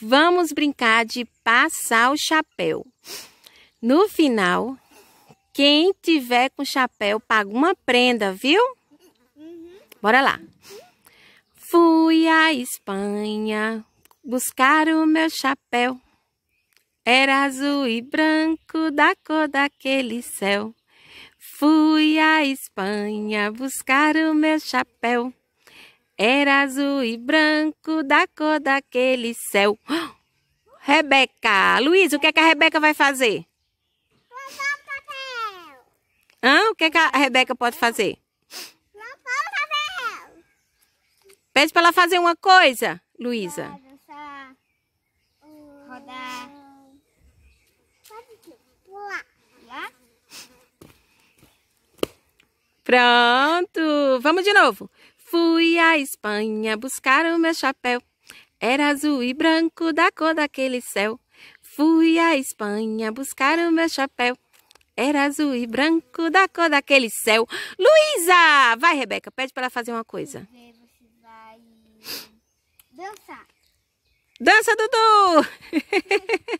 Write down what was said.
Vamos brincar de passar o chapéu. No final, quem tiver com chapéu paga uma prenda, viu? Bora lá. Fui à Espanha buscar o meu chapéu. Era azul e branco da cor daquele céu. Fui à Espanha buscar o meu chapéu. Era azul e branco da cor daquele céu. Oh! Rebeca, Luiz, o que, é que a Rebeca vai fazer? Plantar papel. Hã? O que, é que a Rebeca pode fazer? Plantar papel. Pede para ela fazer uma coisa, Luísa. rodar. Pular. Pular. Pronto, vamos de novo. Fui à Espanha buscar o meu chapéu. Era azul e branco da cor daquele céu. Fui à Espanha buscar o meu chapéu. Era azul e branco da cor daquele céu. Luísa! Vai, Rebeca, pede para ela fazer uma coisa. Você vai dançar. Dança, Dudu!